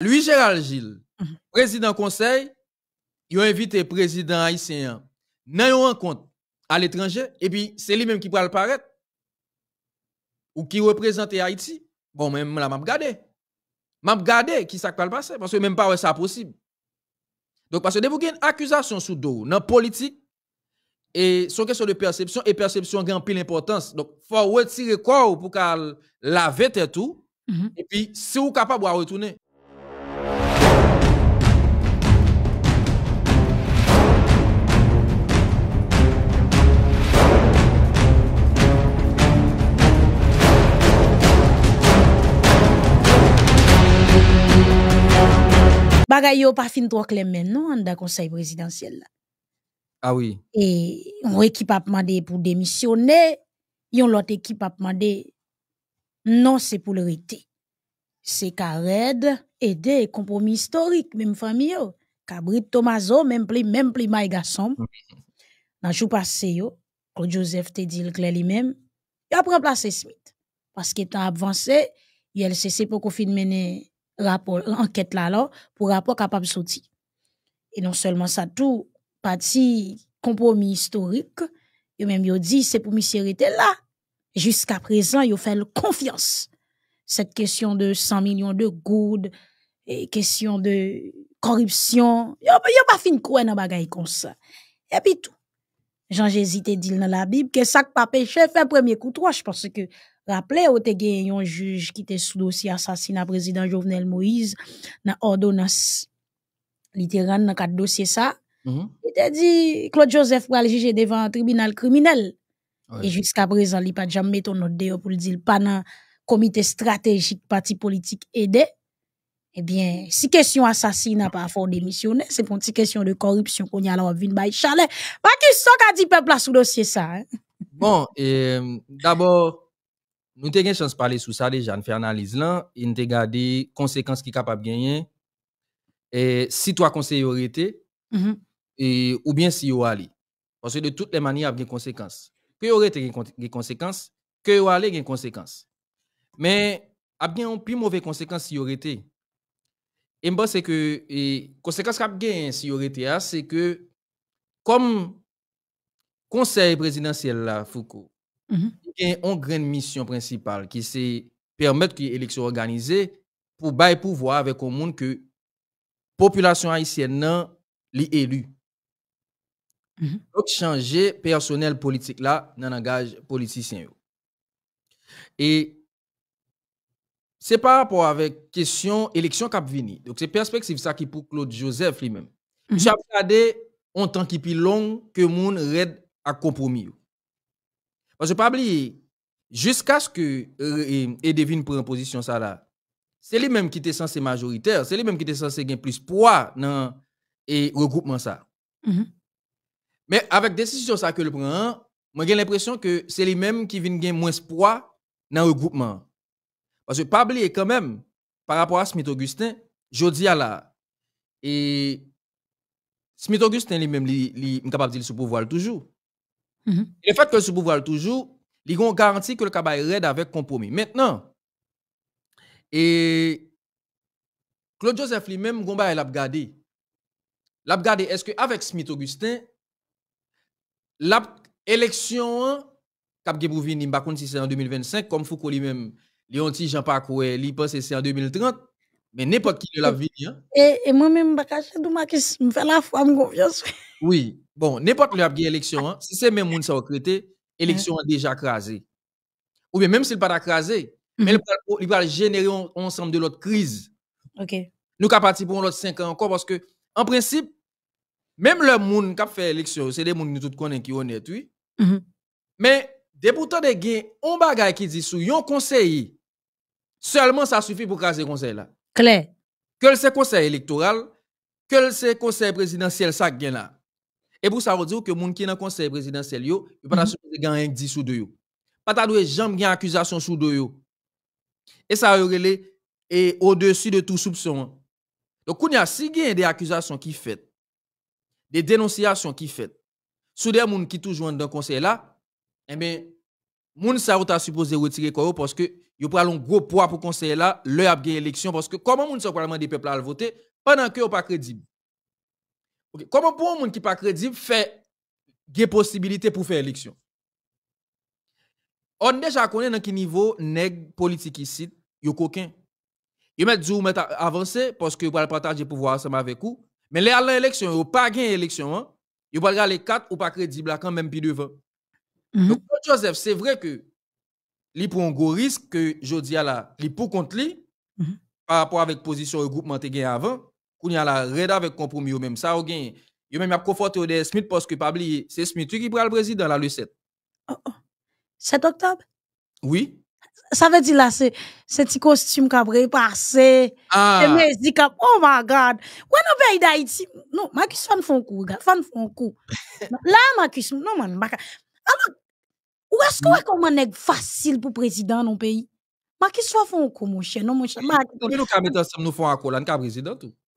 Lui, Gérald Gilles, mhm. président conseil, il a invité président haïtien dans une rencontre à l'étranger, et puis c'est lui-même qui peut le paraître, ou qui représente Haïti. Bon, même là, m'a regardé. M'a regardé qui ça va passer, parce que même pas ça possible. Donc, parce que dès vous une accusation sous dos, dans la politique, et sur question de perception, et perception grand pile importance. Donc, il faut retirer corps pour qu'elle lave tout, mhm. et puis si vous êtes capable de retourner. bagay pas pas fin trop clair maintenant dans le conseil présidentiel ah oui et on équipe a demandé pour démissionner yon l'autre équipe a demandé non c'est pour le c'est qu'à aide et compromis historique même famille Cabrit Tomazo, même plus même plus maïga garçon dans jour passé Claude Joseph te dit le clair lui-même il a remplacé Smith parce que temps avancé il a cessé pour qu'on mener rapport, l'enquête là, là, pour rapport capable de sortir. Et non seulement ça, tout, parti compromis historique, yo même yo dit, c'est pour monsieur était là. Jusqu'à présent, ont fait confiance. Cette question de 100 millions de goudes, question de corruption, yo, pas fin quoi dans bagaille comme ça. Et puis tout. Jean Jésus dit dans la Bible que ça que pas péché fait premier coup de pense que Rappelez, vous te eu un juge qui était sous dossier assassinat président Jovenel Moïse, dans ordonnance littérale dans le dossier. ça. Mhm. Il a dit, Claude Joseph pour aller juger devant un tribunal criminel. Et jusqu'à présent, il pas jamais ton note de pour le dire, pas dans le comité stratégique, parti politique aidé. Eh bien, si question assassinat par rapport démissionner, c'est pour une question de corruption qu'on y a la vie de chalet. Pas qui s'en dit peuple là sous dossier ça. Hein. Bon, euh, d'abord, nous avons chance de parler sur ça déjà, de faire analyse là, nous avons gardé conséquences qui sont capables de gagner, et si toi conseiller été, -hmm. et, ou bien si vous allez. Parce que de toutes les manières, il y a des conséquences. Que vous été des conséquences, que vous eu des conséquences. Mais il y a une plus mauvais conséquence si aurait été. Et moi, c'est que les conséquences qui ont si été, hein, c'est que comme conseil présidentiel là, Foucault, il y a une grande mission principale qui c'est permettre que l'élection organisée pour bailler pouvoir avec au monde que population haïtienne non élue. Mhm. Donc changer personnel politique là dans langage politicien. Et c'est par rapport avec question élection cap vini. Donc c'est perspective ça qui pour Claude Joseph lui-même. J'ai mhm. regardé en tant qui long que monde raid à compromis. Parce que pas jusqu'à ce que euh, et, devine position ça là, c'est lui-même qui était censé majoritaire, c'est lui-même qui était censé gagner plus poids dans le regroupement ça. Mm-hmm. Mais avec décision ça que le prend, moi j'ai l'impression que c'est lui-même qui vient gagner moins poids dans le regroupement. Parce que pas oublier quand même par rapport à Smith Augustin, dis à la et Smith Augustin lui-même, il est capable de se pouvoir toujours. Mhm. le fait que ce pouvoir toujours, ils ont garanti que le cabaret raide avec compromis. Maintenant, et Claude Joseph lui-même, Gomba, il a regardé. Il a regardé, est-ce qu'avec Smith Augustin, l'élection cap pour venir, si c'est en 2025, comme Foucault lui-même, Léon Jean Pacoué, il pense c'est en 2030, mais n'importe qui de la vie. Hein. Et, moi-même, je ne sais pas si je fais la foi, je confiance. Oui. Bon, n'importe a qui élection, hein, si c'est même monde ça l'élection élection déjà crasé. Ou bien même s'il pas crasé, mais mm-hmm. il va générer ensemble de l'autre crise. OK. Nous avons parti pour l'autre 5 ans encore parce que en principe même le monde qui fait élection, c'est des monde nous connaissons qui oui. Mm-hmm. Mais boutons de gain, on bagaille qui dit sous conseiller. Seulement ça suffit pour craser conseil là. Clair. Que le conseil électoral, que le conseil présidentiel ça gain là. Et pour ça, vous que les gens qui sont dans le conseil présidentiel, ils mhm. ne sont pas supposés un 10 sous 2. Pas ta doué, avoir une accusation sous deux. Et ça, c'est au-dessus de tout soupçon. Donc, il y a des accusations qui sont faites, des dénonciations qui sont faites, sous des gens qui toujours dans le conseil là, eh bien, les gens sont supposés retirer quoi parce que vous avez un gros poids pour le conseil là, leur a gagné l'élection, parce que comment les gens sont probablement des peuples à voter pendant que vous pas crédible? Comment pour un monde qui pas crédible fait des possibilités pour faire l'élection On déjà connaît dans quel niveau nèg politique ici, yo coquin. Yo met djou met avancer parce que pour partager pouvoir avec vous, mais les à l'élection, yo pas gain l'élection il hein. Yo pas les quatre ou pas crédible quand même puis devant. Mhm. Donc Joseph, c'est vrai que li pour un gros risque que jodi là, li pour contre lui mhm. par rapport avec position et groupe te avant qu'on y a la avec compromis ou même ça même a des parce que pas c'est Smith qui prend le président le 7 oh, 7 octobre oui ça veut dire là c'est c'est petit costume qui a passé ah. oh my god ouais non pays d'Haïti non Marcus fan font coup font coup là Marcus non man alors où est-ce qu'on est un facile pour président dans pays Marcus mon non mon cher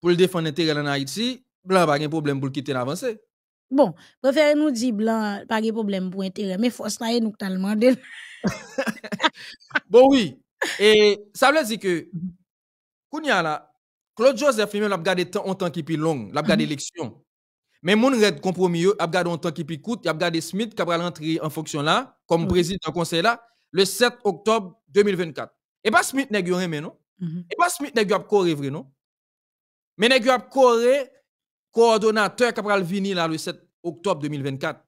pour le défendre l'intérêt en Haïti, blanc pas de problème pour quitter l'avancée. Bon, préférez nous dire blanc pas de problème pour intérêt, mais force là nous t'a demandé. bon oui, et ça veut dire que mhm. Kounia là, Claude Joseph il même l'a gardé temps en temps qui plus long, l'a gardé mhm. l'élection. Mais mon red compromis, il a gardé en temps qui plus court, il a gardé Smith qui a rentré en fonction là comme président du conseil là le 7 octobre 2024. Et pas Smith n'a rien non. Mhm. Et pas Smith n'a pas correct non. Mais nèg yo ap un coordonnateur qui là le 7 octobre 2024.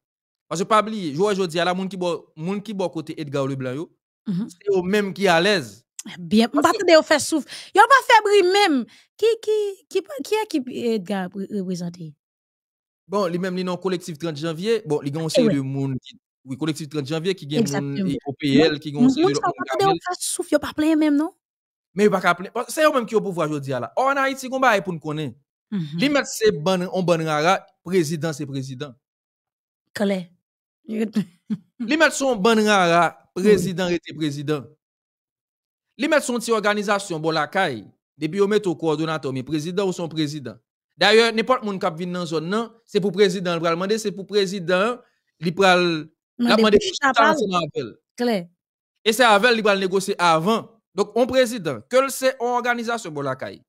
Parce que pas oublier, je aujourd'hui à la moun qui bo moun qui bo côté Edgar Leblanc yo, mhm. c'est eux même qui à l'aise. Bien, on pas de faire souffle. Yo pas febri même qui qui qui qui qui Edgar représenté. Bon, lui même li non collectif 30 janvier, bon, li a eh aussi de moun qui oui, collectif 30 janvier qui gagne moun OPL qui gon pas de moun. Yo pas plein même non mais pas qu'à c'est eux même qui au pouvoir aujourd'hui là en Haïti on combat pour nous connaître mhm. li mettre un bon on bon rara président c'est président clair li mettre son bon rara président était président li mettre son petite organisation bon la caille depuis on met au coordonnateur mais président ou son président d'ailleurs n'importe monde qui vient dans zone non c'est pour président le demander c'est pour président il va la demander appel clair et c'est avec li va négocier avant donc, on président, que c'est une organisation bolakay,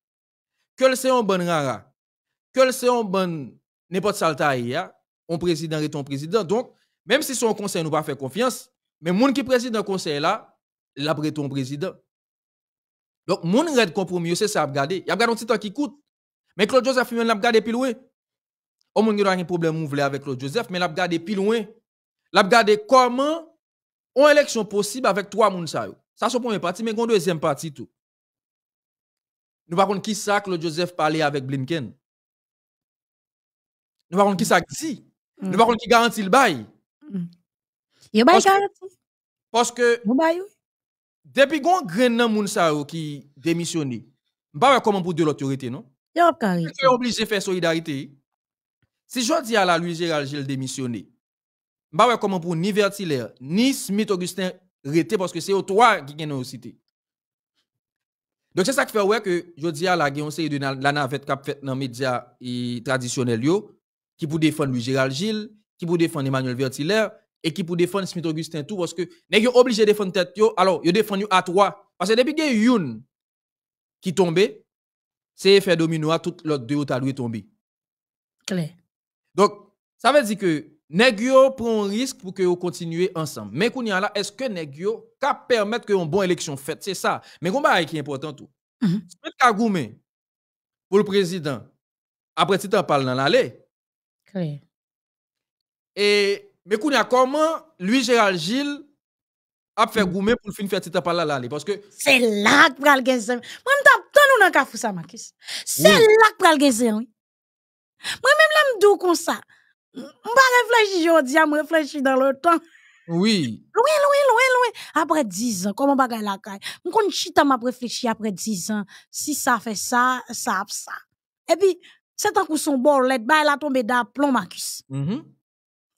que c'est un bon rara, que c'est hein. un bon n'importe saltaïa, on président est un président. Donc, même si son conseil nous pas fait confiance, mais moun qui président conseil là, la ton président. Donc, moun red compromis, c'est ça à regarder. Il y a un petit temps qui coûte. Mais Claude Joseph, il l'a regardé plus loin. Au monde, il a un problème veut avec Claude Joseph, mais il l'a regardé plus loin. Il L'a regardé comment une élection possible avec trois moun sa ça, c'est la première partie, mais il a deuxième partie tout. Nous parlons pas qui ça le Joseph parlait avec Blinken? Nous parlons pas qui ça dit? Mm. Nous parlons pas qui garantit le bail? Mm. a bail garanti. Parce que, depuis qu'on grain nan moun sa qui démissionné, pas comment pour de l'autorité, non? garantie. est obligé de faire solidarité. Si je dis à la Louis Gérald ne démissionné, pas comment pour ni Vertilaire, ni Smith Augustin rete parce que c'est trois qui gagne au cité. Donc c'est ça qui fait ouais que je dis à la guerre, de la navette dans fait dans médias traditionnels qui pour défendre Gérald Gilles, qui pour défendre Emmanuel Vertiller, et qui pour défendre Smith Augustin tout parce que nèg obligé de défendre tête yo alors yo défendu à trois parce que depuis que youn qui tombé c'est effet domino à toute l'autre deux ou lui tombé. Donc ça veut dire que Negyo prend un risque pour que vous continuez ensemble. Mais là, est-ce que Negyo peut permettre que une bonne élection faite? C'est ça. Mais combat qui est important tout. Mm -hmm. pour le président, après tu t'en parles dans l'allée. Et, mais comment lui, Gérald Gilles, a fait mm-hmm. gourmet pour le fin faire titan dans dans l'allée parce que c'est là que pral gazé moi m'tap pas dans de kafou ça Marcus c'est là que pral oui moi même là m'dou comme ça Mba va réfléchir aujourd'hui, m réfléchir dans le temps. Oui. oui. loin, loin, loin. Après 10 ans, comment bagay la M kon chita m'a réfléchi après après 10 ans. Si ça fait ça, ça ça ça. puis c'est c'est un coup son bol, let, ba la tombe da plomb, Marcus. Mm mm-hmm.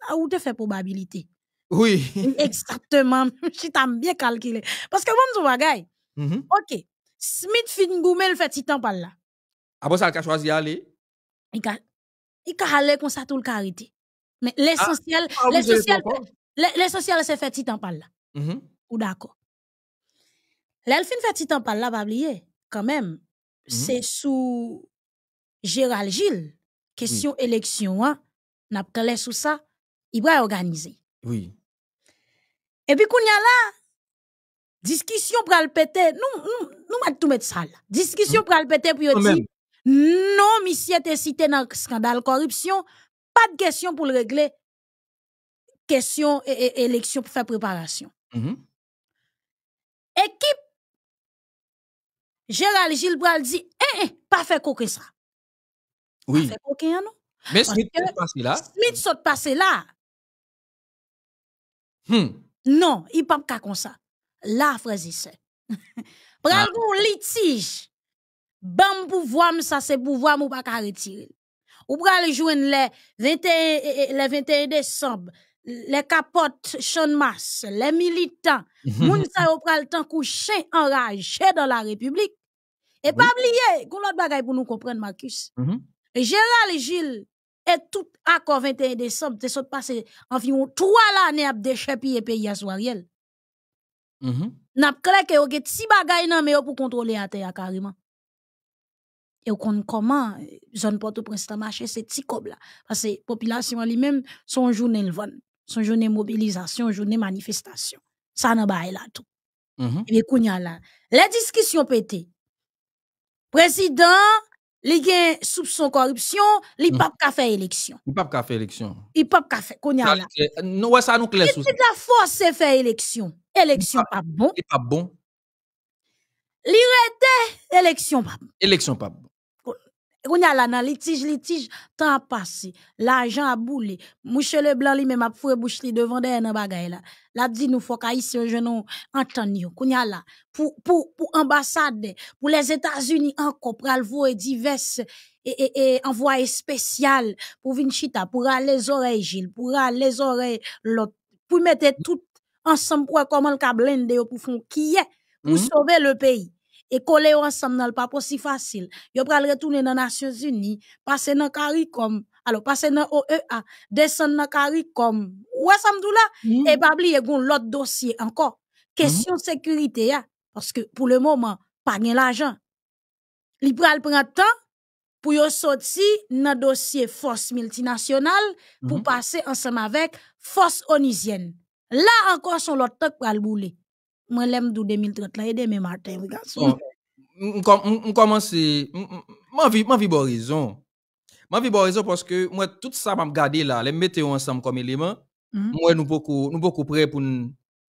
ah, te fait probabilité? Oui. Exactement. chita m'a bien calculé. Parce que, m mm-hmm. sou Ok. Smith fin goumel fait titan parle là. après ah, ça l a choisi il calait comme ça tout le carité. Mais l'essentiel, c'est ah, ah, l'essentiel, l'essentiel, c'est faire titan là. Mm-hmm. Ou d'accord. L'elfine fait titan là, pas quand même. Mm-hmm. C'est sous Gérald Gilles, question élection, hein. n'a pas sous ça, il va organiser. Oui. Et puis, il y a là, discussion pour le péter, nous, nous, nous, tout mettre ça Discussion mm. pour le péter, nous, non, monsieur était cité dans le scandale corruption. Pas de question pour le régler. Question et élection pour faire préparation. Équipe mm-hmm. Gérald Gilles dit Eh, eh pas fait coquer ça. Oui. Pas fait hein, non? Mais Smith est passé là. Smith saute passé là. Hmm. Non, il n'y a pas comme ça. Là, frère, c'est. Pour ah. un litige bam pouvoir ça c'est pouvoir ou pas ka retirer ou pral joindre e, les 21 les 21 décembre les capotes Mass, les militants moun sa yo pral tan coucher enragé dans la république et pas oublier qu'on l'autre bagaille pour nous comprendre Marcus mhm. Gérald Gilles et tout accord 21 décembre te sont passé environ 3 l'année à déchapiller pays à Soariel. Mhm. N'a clair que yo get si bagay nan mais pour contrôler la terre carrément et on compte comment zone Port-au-Prince dans marché c'est tikob là parce que population lui-même son journée le vend son journée mobilisation journée manifestation ça n'a pas là tout mm -hmm. et bien là la discussion pété président li gen soupçon corruption, li mm. pap ka fè élection. Li pap ka faire élection. Li pap ka fè konya là. Nou wè sa nou klè sou. Li la force à faire élection. Élection pas bon. Li pa bon. Li rete élection pa bon. Élection pas bon. On a là litige, litige, temps passé. L'argent a boulé. le blanc lui-même a foué bouche li devant des nan bagay là. La dit nous faut qu'Haïtien je nous entendre. Qu'on a là pour pour pour ambassade, pour les États-Unis encore pour avoir diverses et, et, et spécial pour Vinchita, pour aller les oreilles Gilles, pour aller les oreilles pour mettre tout ensemble pour comment le câble pour faire qui est pour mhm. sauver le pays et coller ensemble dans le pas aussi facile. Yo pral retourner dans Nations Unies, passer dans CARICOM, alors passer dans OEA, descendre dans CARICOM. Ouais ça me et pas oublier gon l'autre dossier encore. Question mm. sécurité hein. parce que pour le moment pas gain l'argent. Il pral prendre temps pour yo sorti dans dossier force multinationale pour mm. passer ensemble avec force onisienne. Là encore son l'autre temps pral bouler. Je l'aime d'où 2030, là, il demain matin, regardez On commence. Ma vie, bon raison. Ma vie, raison, parce que moi, tout ça, m'a gardé là, les mettez ensemble comme élément. Moi, nous nous beaucoup prêts pour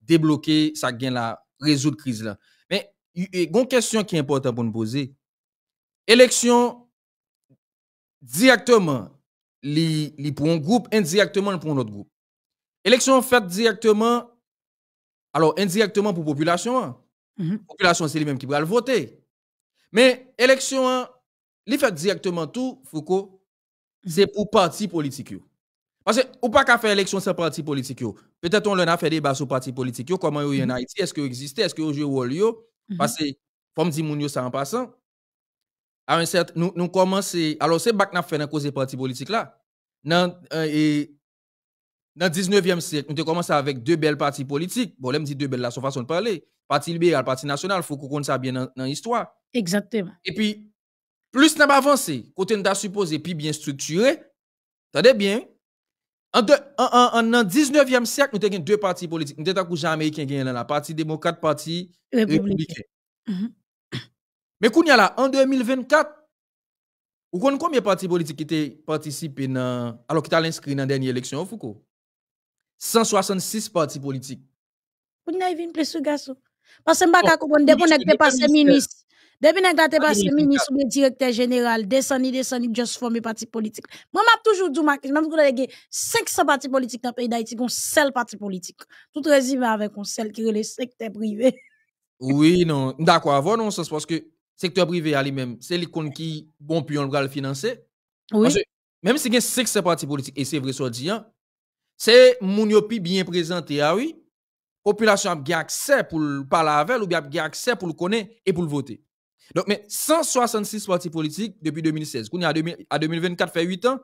débloquer ça, est là, résoudre la crise là. Mais, il y a une question qui est importante pour nous poser. Élection directement, pour un groupe, indirectement pour un autre groupe. Élection faites directement, alors, indirectement pour la population, la hein. mm-hmm. population, c'est lui-même qui va voter. Mais l'élection, il hein, fait directement tout, Foucault, mm-hmm. c'est pour parti politique. Parce que, ou pas qu'à faire élection sans parti politique. Peut-être on l'a a fait débat sur parti politique, comment ils en Haïti, mm-hmm. est-ce qu'ils existent, est-ce qu'ils jouent au Parce que, comme dit Mounio, ça en passant, à un certain, nous, nous commençons, alors c'est bac n'a fait dans cause parti politique là. Euh, dans le 19e siècle, nous avons commencé avec deux belles partis politiques. Bon, les me dit deux belles, là, son façon de parler. Parti libéral, Parti national, il faut qu'on ça bien dans l'histoire. Exactement. Et puis, plus nous avons avancé, côté nous supposé puis bien structuré, attendez bien, en, en, 19e siècle, nous avons deux partis politiques. Nous avons déjà américain qui la Parti démocrate, Parti républicain. Mais qu'on y a là, en 2024, vous connaissez combien de partis politiques qui ont participé alors qu'ils ont inscrit dans la dernière élection, Foucault? 166 partis politiques. Vous n'avez pas plus de garçon. Parce que je ne comprends pas depuis que tu passé ministre. Depuis que tu passé ministre ou directeur général, descendu, descendu, juste formé parti politique. Moi, je toujours dit, me suis que 500 partis politiques dans le pays d'Haïti, un seul parti politique. Tout résumé avec un seul qui est le secteur privé. Oui, non. D'accord, avant, non, c'est parce que le secteur privé à lui-même, c'est l'icône qui, bon, puis on va le financer. Oui. même si il y a 500 partis politiques, et c'est vrai, ça dit, hein, c'est moun bien présenté, ah oui. Population a accès pour parler avec ou bien a accès pour le connaître et pour le voter. Donc, mais 166 partis politiques depuis 2016. Qu'on a à 2024 fait 8 ans.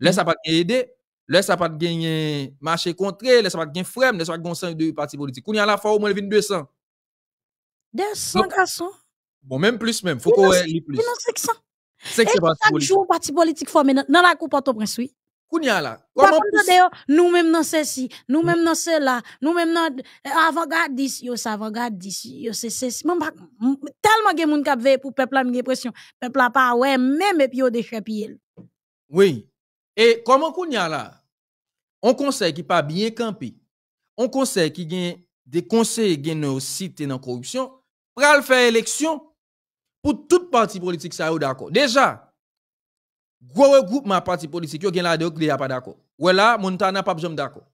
Là, ça pas aidé. Là, ça pas gagné marché contre. Là, ça pas gagné frem. Là, ça pas gagné de partis politiques. Qu'on a à la fois au moins 200. 200 garçons. Bon, même plus même. Faut qu'on ait plus. 500. C'est que c'est parti dans la coupe Comment Nous même dans ceci, nous même dans cela, nous même dans eh, avant garde yo avant garde yo c'est ceci. Tellement gen moun kap veille pour peuple la pression, peuple la pas ouais même et puis déchet pile. Oui. Et comment a là? On conseil qui pas bien campé. On conseil qui gagne des conseils qui ont cité dans corruption, pral faire élection pour toute parti politique ça d'accord. Déjà, Gros ma parti politique, yo gen la de qui pas d'accord. Ou là, Montana pas jamais d'accord.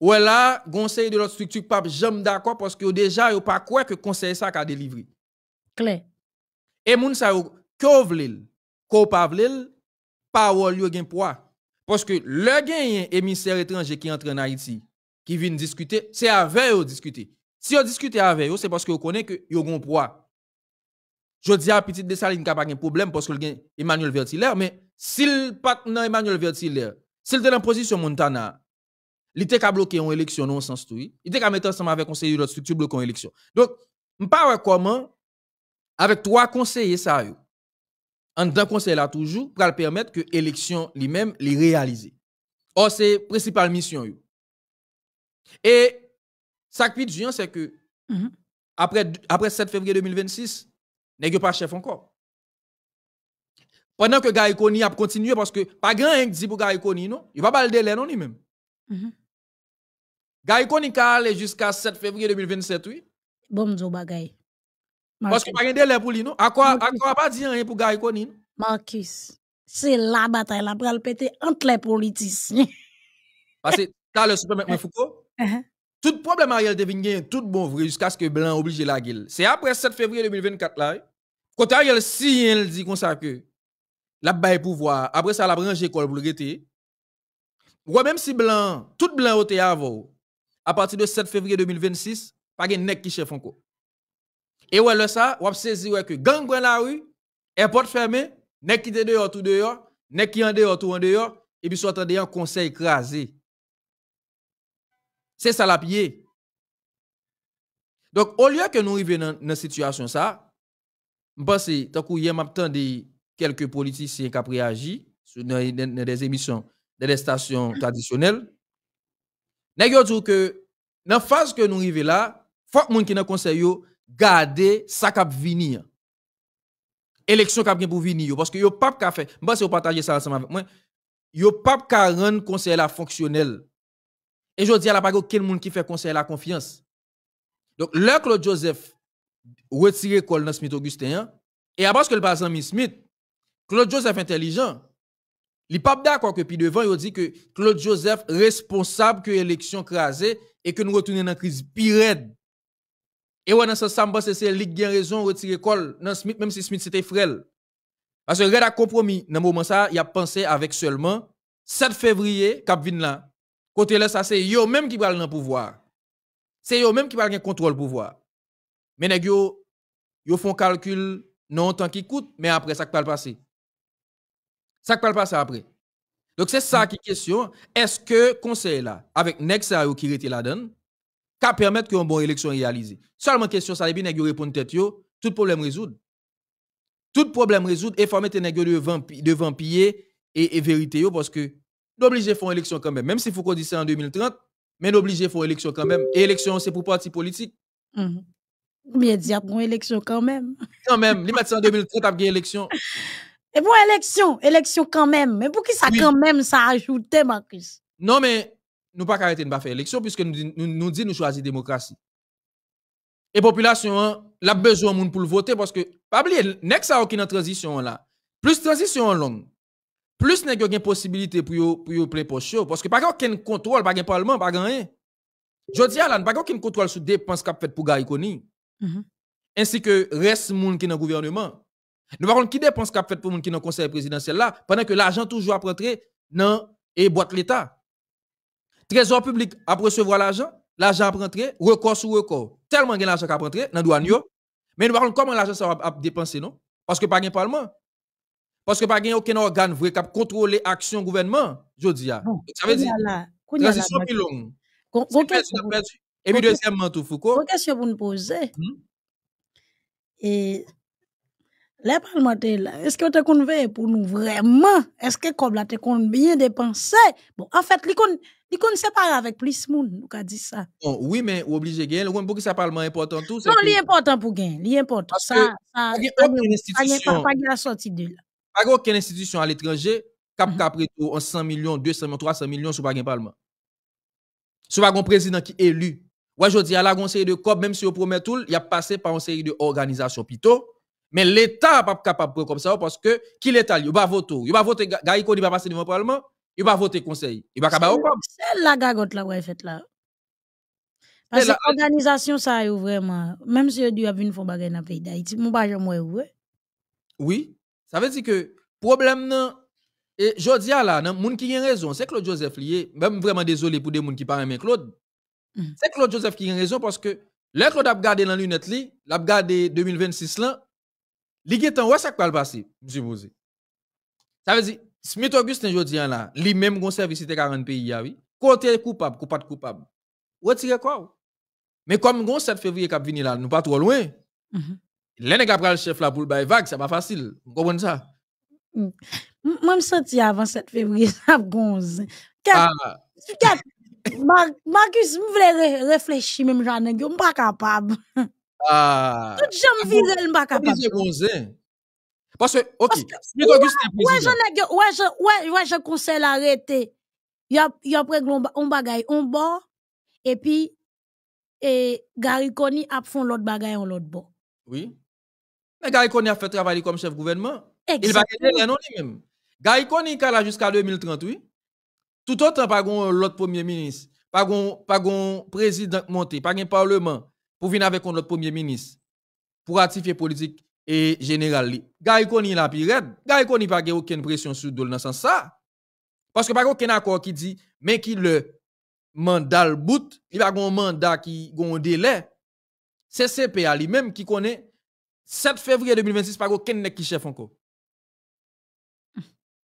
Ou là, conseil de l'autre structure pas jamais d'accord parce que déjà yo pas quoi que conseil ça ka délivré. Clair. Et moun sa yo ko ko pa vle, parole yo gen poids. Parce que le gagnant émissaire étranger qui entre en Haïti, qui vient discuter, c'est avec eux discuter. Si on discute avec eux, c'est parce que vous connaissez que yo avez poids. Je dis à petit Dessaline n'y a pas de problème parce qu'il y a Emmanuel Vertiller, mais s'il pas non Emmanuel Vertiller, s'il est dans la position Montana, il était qu'à bloquer une élection non sans tout. Il était qu'à mettre ensemble avec conseiller de structure bloquer une élection. Donc, je ne comment avec trois conseillers ça en tant conseil là toujours pour permettre que l'élection lui-même les réaliser. Or c'est principale mission Et ça qui c'est que mm-hmm. après après 7 février 2026 n'est pas chef encore. Pendant que Gary a continué, parce que pas grand chose dit pour Gary non, il va pas le délai non lui-même. Mhm. Gaïkoni a allé jusqu'à 7 février 2027, oui. Bon, sais bagay. Parce que pas un délai pour lui, non. À quoi, à quoi pas dire rien pour Gaïkoni Marcus, c'est la bataille, la le péter entre les politiciens. parce que t'as le supermarché eh. Foucault. Uh-huh. Tout problème Ariel devine tout bon vrai jusqu'à ce que Blanc oblige la guille. C'est après 7 février 2024 là. Quand le signe, elle dit comme ça que la baille pouvoir, après ça, la branche école pour le même si blanc, tout blanc au avant, à partir de 7 février 2026, pas de nek qui chef encore. Et ouais, là, ça, on saisi ouais, que gang la rue, porte fermé, nek qui dehors tout dehors, nek qui en dehors tout en dehors, et puis soit en conseil écrasé. C'est ça la pied. Donc, au lieu que nous arrivions dans une situation ça, pense tant que hier des quelques politiciens qui ont réagi dans des émissions de des stations traditionnelles. Je pas dit que dans la phase que nous arrivons là, faut que gens qui dans conseil yo garder ça qui venir. Élection qui pour venir parce que yo pas ont faire. Je pense partager ça ensemble avec moi. Yo pas ka rendre conseil fonctionnel. Et je dis à la pas aucun monde qui fait conseil la confiance. Donc, le Claude Joseph retirer l'école dans Smith Augustin. Hein. Et après que le passant Smith, Claude Joseph intelligent, il pas d'accord que puis devant il dit que Claude Joseph responsable que l'élection crasée et que nous retournons dans la crise pire. Et ouais dans ce sens c'est c'est ligue a raison retirer l'école dans Smith même si Smith c'était frêle Parce que Red a compromis dans le moment ça, il a pensé avec seulement 7 février Capvin là. Côté là ça c'est eux même qui dans le pouvoir. C'est eux même qui va le contrôle pouvoir. Mais nèg yo un font calcul non tant qui coûte mais après ça qui le passer. Ça qui le passer après. Donc c'est ça mm. qui est question, est-ce que conseil là avec nèg ça qui était la donne ka permettre une bonne élection réalisée. Seulement question ça et nèg yo tête yo, tout problème résout, Tout problème résout, et former nèg vampi devant devant et, vérité parce que faire font élection quand même même si qu'on dit ça en 2030 mais faire font élection quand même et élection c'est pour parti politique. Mm-hmm. Mais il y a une élection quand même. Quand même, les y en 2030 une élection. Et bon, élection, élection quand même. Mais pour qui ça quand même, ça ajoute, Marcus? Non, mais nous pas arrêter de faire élection puisque nous disons nous, nous, dit choisissons la démocratie. Et hein, la population a besoin de pour voter parce que, pas oublier, n'est-ce pas qu'il y transition là? Plus transition longue, plus n'est-ce une possibilité pour pour vous pour Parce que pas qu'il contrôle, pas qu'il parlement, pas qu'il Je dis à pas qu'il y contrôle sur des dépenses qu'il fait pour Gaïkoni. Mhm. Ainsi que reste monde qui est dans le gouvernement. Nous parlons qui dépense qu'a fait pour monde qui est dans conseil présidentiel là, pendant que l'argent toujours à rentrer dans et boîte l'État. Trésor public a recevoir l'argent, l'argent à rentrer, record sur record. Tellement de l'argent à rentrer dans douane Mais nous parlons comment l'argent ça va dépenser non Parce que pas de parlement. Parce que pas de aucun organe vrai qui contrôler l'action gouvernement, je dis. Ah. Ça veut dire transition longue. Et puis, deuxièmement, tout Foucault. Une question pour nous poser. Mmh. Et les parlementaires, est-ce que tu convaincu pour nous vraiment? Est-ce que comme là, bien dépensé? Bon, en fait, ils se sépare avec plus de monde, nous dit ça. oui, mais ou obligé de gagner. Pour que ça parlement important Non, il est important pour gagner. Il est important. Ça, ça, n'y institution. Pas la sortie de là. Pas aucune institution à l'étranger, cap cap 100 millions, 200 millions, 300 millions sur pas parlement. Sur pas un président qui est élu oui, je dis à la conseil de COP, même si on promet tout, il a passé par une série d'organisations plutôt. Mais l'État n'est pas capable de faire comme ça parce que qui l'État, il va pas voter. Il va voter, Gaïko, il va passer devant le Parlement, il va voter conseil. Il C'est la gagote là, ouais, fait là. Parce que l'organisation, ça est vraiment, même si vous a vu une fois dans le pays d'Haïti, mon pas jamais Oui, ça veut dire que le problème non, et je dis à la, non, moun qui a raison, c'est Claude Joseph lié, même vraiment désolé pour des gens qui parlent mais Claude, Mm. C'est Claude Joseph qui a raison parce que là, Claude a regardé dans lunette, il a regardé 2026 là, il est en ouais ça qui va le passer, M. Ça veut dire, Smith Augustin, je dis là, lui-même, qui service 40 pays, oui. Côté coupable, coupable, coupable. Retirez quoi? Mais comme le 7 février qui venu là, nous pas trop loin. L'année des a le chef là pour le bail vague, c'est pas facile. Vous comprenez ça? Moi, mm. je me sentais avant 7 février, ça gonze. 4 ah. Marcus, je voulais réfléchir même j'en ai pas capable Tout je suis Parce que. ok, je. conseille un Il y y on on Gary Coney a l'autre l'autre bagaille en l'autre bord. Oui. Mais Gary a a fait travailler comme chef gouvernement. Il va Gary Coney là 2030, oui. Tout autant, pas l'autre premier ministre, pas un président monté, pas un parlement pour venir avec notre premier ministre pour ratifier politique et générale. Il Koni la pas aucune pression sur Dol dans sens ça. Parce que pas aucun accord qui dit mais qui le mandat bout, il pas de mandat qui un délai. C'est CPA lui-même qui connaît 7 février 2026 pas aucun qui chef encore. Hmm.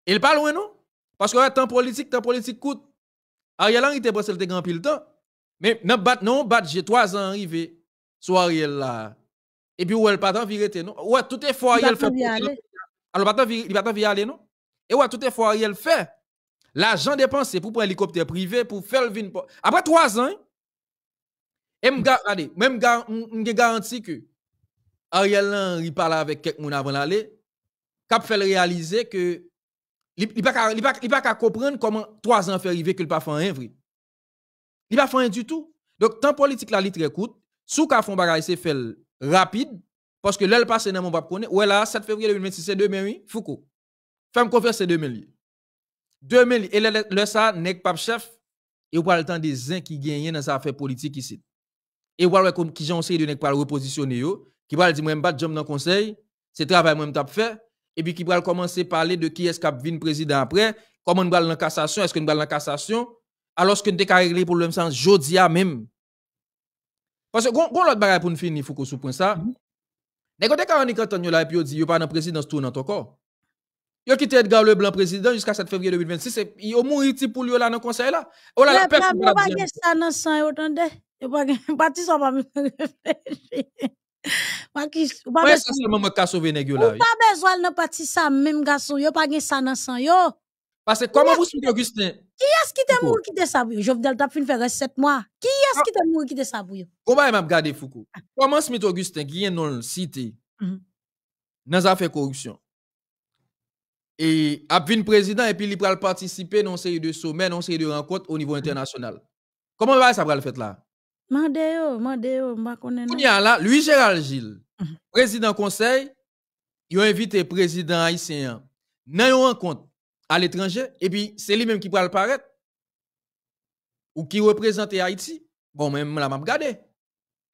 Il pas loin non parce que temps politique, temps politique coûte. Ariel Henry était il le grand pile temps. Mais non, bat, non, bat, j'ai trois ans arrivé sur Ariel là. Et puis, ou elle pas viré, non? Ouais, tout est fort, Ariel fait. Alors, il va pas faire aller, non? Et ouais, tout est fort, Ariel fait. L'argent dépensé pour prendre un hélicoptère privé, pour faire le vin. Après trois ans, et regardez, même que Ariel Henry parle avec quelqu'un avant d'aller, cap fait réaliser que il pas qu'à comprendre comment trois ans fait arriver qu'il pas fait rien vrai. Il pas fait rien du tout. Donc tant politique là, il très court. Sous ka font bagarre c'est fait rapide parce que là le passé dans mon pas connaît. Ouais là 7 février 2026 c'est demain oui, Foucault. Femme confesse c'est demain 2008, et le, ça n'est pas chef et ou pas le temps des uns qui gagnent dans sa affaire politique ici. Et vous pas qui j'ai essayé de ne pas repositionner yo, qui va dire moi pas de job dans conseil, c'est travail moi avez fait et puis qui va commencer à parler de qui est-ce qui vient président après, comment on va dans la cassation, est-ce qu'on va dans la cassation, alors que nous avons le même sens jodia même. Parce que, quand l'autre bagaille pour nous il faut qu'on ça. nest mhm. quand on est là et puis on dit a pas dans ton corps. Il a quitté le blanc président jusqu'à 7 février 2026 mouru pour lui là dans conseil là. Oh là pas ça dans Ouais, ça c'est moment qu'a sauver nèg yo là. Pas besoin dans parti ça même garçon, yo pas gain ça dans sang yo. Parce que comment vous expliquez Augustin Qui est-ce qui t'aime mort qui te ça Je viens d'aller fin faire 7 mois. Qui est-ce qui t'aime mort qui te ça pour yo Comment m'a regarder Foucault Comment Smith Augustin qui est non cité mm-hmm. dans affaire corruption. Et a vinn président et puis il va participer dans une série de sommets, dans une série de rencontres au niveau mm-hmm. international. Comment va ça va le faire là Mande yo, mande yo, m'a konen. la, Louis Gérald Gilles, mhm. président conseil, il a invité président haïtien nan yon rencontre à l'étranger, et puis c'est lui-même qui le paraître, ou qui représente Haïti. Bon, même là, m'a gardé,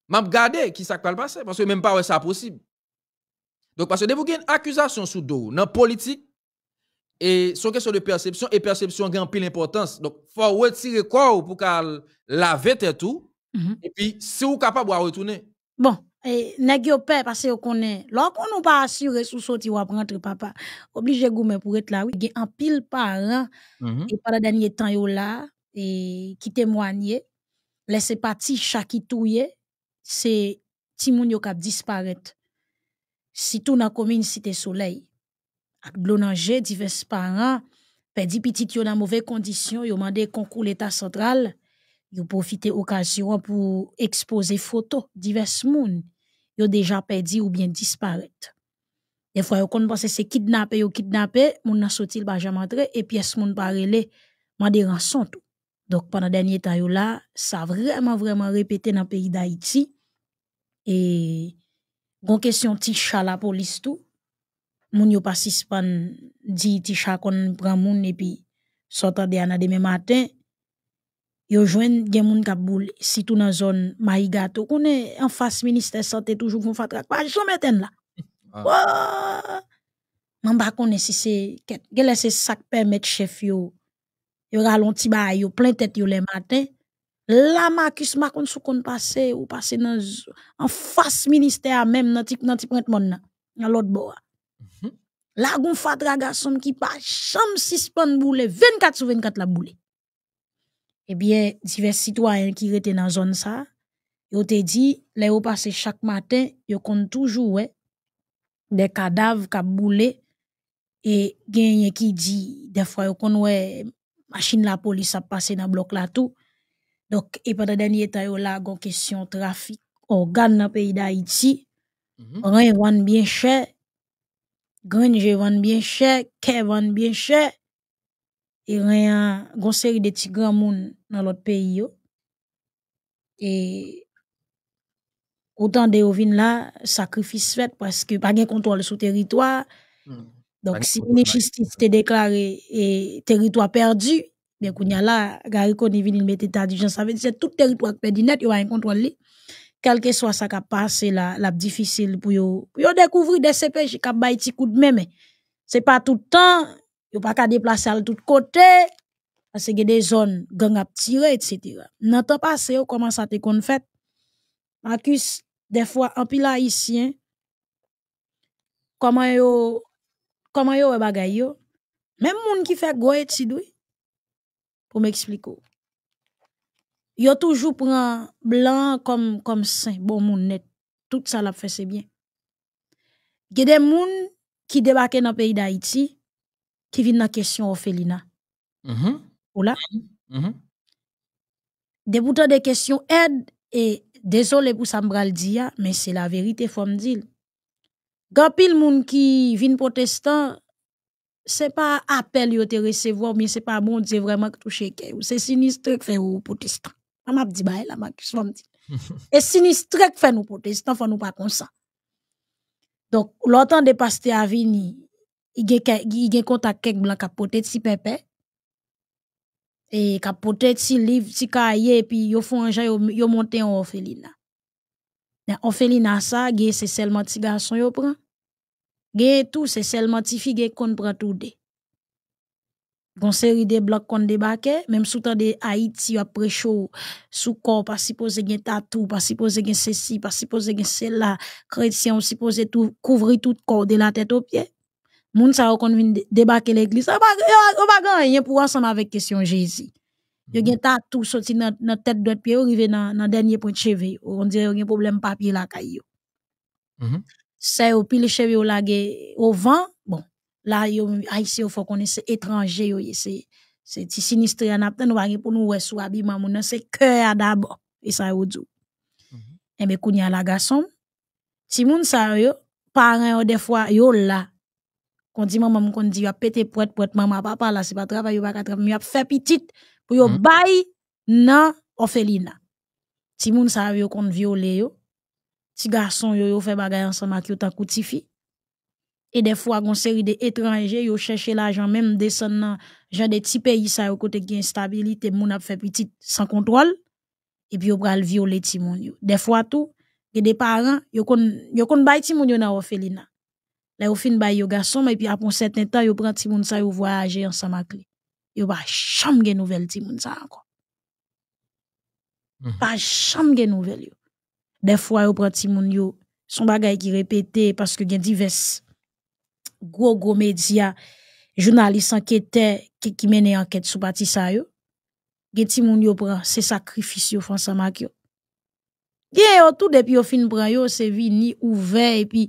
M'a gade, qui ça va passer, parce que même pas ça possible. Donc, parce que vous avez une accusation sous dos, dans politique, et sur question de perception, et perception grand pile importance. Donc, il faut retirer corps pour qu'elle lave tout Mhm. Et puis, si vous êtes capable de retourner. Bon, et n'est-ce pas parce que vous connaissez. Lorsqu'on nous pas assuré sous sorti va prendre, papa, obligé goumen pour être là. Oui, il y a un pile parent mhm. et pendant dernier temps yo là et qui témoignait laissez partir chaque qui touye, c'est ti qui a kap Si tout dans commune Cité Soleil ak blonanger divers parents perdit petit yo dans mauvaises conditions, yo mandé concours l'état central profité de occasion pour exposer photos diverses divers Ils ont déjà perdu ou bien disparu. Des fois, ont pensé que c'est kidnappé ou kidnappé, moun n'avez pas sauté, jamais entré, et puis moun n'avez pas de rançon. Donc, pendant le dernier temps, ça a vraiment, vraiment répété dans le pays d'Haïti. Et, bon question, Ticha, la police, tout. Moun yo pas si span, dit Ticha, qu'on prend moun, et puis, sortant de anade même matin, Yo jwen gen moun Kaboul, sitou nan zon Maigato, konen an fas Ministè, sante toujou kon fadra Kwa, jom eten la Mwen ah. bak konen si se Geles se sakper met chef yo Yo ralonti ba, yo Plentet yo le matin La ma kis makon sou kon pase Ou pase nan zon, an fas Ministè a menm nan ti prent moun na Nan lot bo a mhm. La kon fadra gason ki pa Cham sispan boule, 24 sou 24 la boule eh bien, divers citoyens qui étaient dans la zone ça, ils ont dit, là où passé chaque matin, ils ont toujours des cadavres qui boulé et gagnent qui dit, des fois, ils ont machine la police a passé dans le bloc là tout. Donc, et pendant le dernier temps, il y a question de trafic organe dans le pays d'Haïti. Rien mm vendent bien cher. Grange vend bien cher. quais vend bien cher et rien une série de petits grand moun dans l'autre pays et autant de là sacrifice fait parce que pas de contrôle sur territoire hmm. donc si une justice est déclarée et territoire perdu bien qu'on y a là gari koni il ça veut tout territoire perdu net yo a un contrôle quel que soit ce qui a passé la, difficile pour yo découvrir des CPJ qui baïti coup de même c'est pas tout le temps yo pas qu'à déplacer à tout côté parce que des zones gang a tiré etc. Dans pas passé comment ça te qu'on fait Marcus des fois en pile haïtien comment yo comment yo bagay yo même moun qui fait des et pour m'expliquer yo toujours prend blanc comme comme saint bon moun net tout ça bien. fait c'est bien des gens qui débarquent dans le pays d'Haïti, qui vient dans la question orphelinat. Mm mm-hmm. Oula. Mm-hmm. Des boutons de questions aide et désolé pour ça me mais c'est la vérité, faut me dire. Quand pile moun qui vient protestant, c'est pas appel yo te recevoir, mais c'est pas bon Dieu vraiment que touché ke ou. C'est sinistre que fait ou protestant. m'a dit bah la je me dire. Et sinistre que fait nous protestants, faut nous pas comme ça. Donc, l'autant de pasteur à venir, I gen kontak kek blan kapote ti pepe. E kapote ti liv, ti kaye, pi yo fwen jan yo monte yon ofelin na. Nan ofelin na sa, gen se sel mati ga son yo pran. Gen tou se sel mati fi gen kon pratou de. Gonseri de blan kon debake, mem sou ta de Haiti, yo aprecho sou kor, pa sipoze gen tatou, pa sipoze gen sesi, pa sipoze gen sel la, kredsyan ou sipoze kouvri tout kor de la tete ou piek. moun sa yo kon vin debake bagan yo pa ganyen pou ansam avec question Jésus. Yo gen mhm. ta sorti nan, nan tête dot piye, rive nan, nan dernier point cheve, on dire gen problème papier la caillou. Mm -hmm. Se yo mhm. pile le cheve yo lage au vent, bon, la yo haïti ou yo fò C'est se yo, c'est se ti sinistre an apten, nou wagen pou nou wè sou abiman moun, nan se d'abord et ça mhm. eh ben, sa yo djou. Mm -hmm. la garçon. ti moun sa yo, paran des fois yo la, qu'on dit maman, qu'on dit, a pété poète, poète, maman, papa, là, c'est pas travail, pas travail, a fait petite pour yo hmm. bail nan orphelinat. Ti moun sa yo kon viole yo, ti garçon yo yo fait bagay ensemble avec yo tan que Et des fois, une série d'étrangers, yo cherche l'argent, même descendent gens des petits pays, ça, yo côté qui instabilité, moun a fait petite sans contrôle, et puis yo pral violer ti moun Des fois, tout, et des parents, yo kon, yo kon bay ti moun yo nan orphelina Là, au fin, bah, yo garçon, mais puis après un certain temps, yo prend ti moun sa, yo voyage ensemble avec lui. Yo pas jamais gen nouvelle ti moun sa encore. Mm-hmm. Pas jamais gen nouvelle yo. Des fois, yo prend ti moun yo, son bagay qui répétait parce que gen divers gros gros médias, journalistes enquêteurs qui, qui mènent enquête sur parti ça yo. Gen ti moun yo prend, c'est sacrifice yo font ensemble yo. Gen yo tout depuis au fin pran yo, c'est vini ouvert et puis